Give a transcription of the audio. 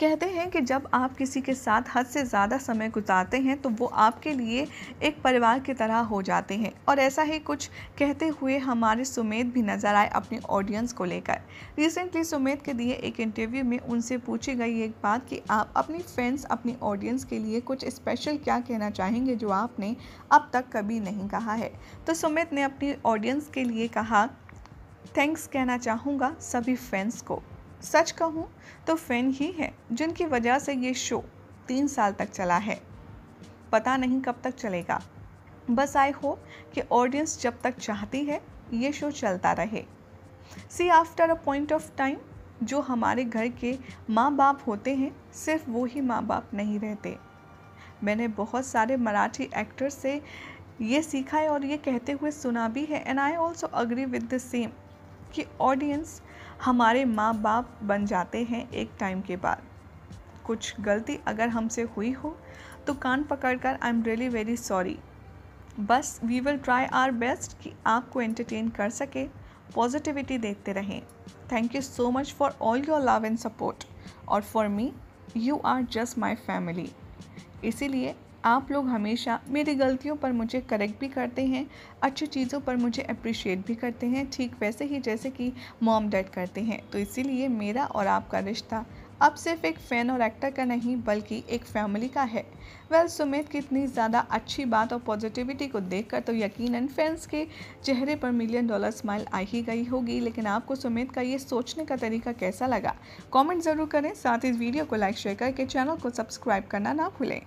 कहते हैं कि जब आप किसी के साथ हद से ज़्यादा समय गुजारते हैं तो वो आपके लिए एक परिवार की तरह हो जाते हैं और ऐसा ही कुछ कहते हुए हमारे सुमेध भी नज़र आए अपने ऑडियंस को लेकर रिसेंटली सुमेध के दिए एक इंटरव्यू में उनसे पूछी गई एक बात कि आप अपनी फैंस अपनी ऑडियंस के लिए कुछ स्पेशल क्या कहना चाहेंगे जो आपने अब तक कभी नहीं कहा है तो सुमित ने अपनी ऑडियंस के लिए कहा थैंक्स कहना चाहूँगा सभी फैंस को सच कहूँ तो फैन ही है जिनकी वजह से ये शो तीन साल तक चला है पता नहीं कब तक चलेगा बस आई होप कि ऑडियंस जब तक चाहती है ये शो चलता रहे see after a point of time जो हमारे घर के माँ बाप होते हैं सिर्फ वो ही माँ बाप नहीं रहते मैंने बहुत सारे मराठी एक्टर से ये सीखा है और ये कहते हुए सुना भी है and I also agree with the same कि ऑडियंस हमारे माँ बाप बन जाते हैं एक टाइम के बाद कुछ गलती अगर हमसे हुई हो तो कान पकड़ कर I am really very sorry बस we will try our best कि आपको एंटरटेन कर सके पॉजिटिविटी देखते रहें thank you so much for all your love and support और for me you are just my family इसीलिए आप लोग हमेशा मेरी गलतियों पर मुझे करेक्ट भी करते हैं अच्छी चीज़ों पर मुझे अप्रिशिएट भी करते हैं ठीक वैसे ही जैसे कि मॉम डैड करते हैं तो इसीलिए मेरा और आपका रिश्ता अब सिर्फ एक फ़ैन और एक्टर का नहीं बल्कि एक फैमिली का है वेल well, सुमित की इतनी ज़्यादा अच्छी बात और पॉजिटिविटी को देखकर तो यकीनन फैंस के चेहरे पर मिलियन डॉलर स्माइल आ ही गई होगी लेकिन आपको सुमित का ये सोचने का तरीका कैसा लगा कमेंट ज़रूर करें साथ ही वीडियो को लाइक शेयर करके चैनल को सब्सक्राइब करना ना भूलें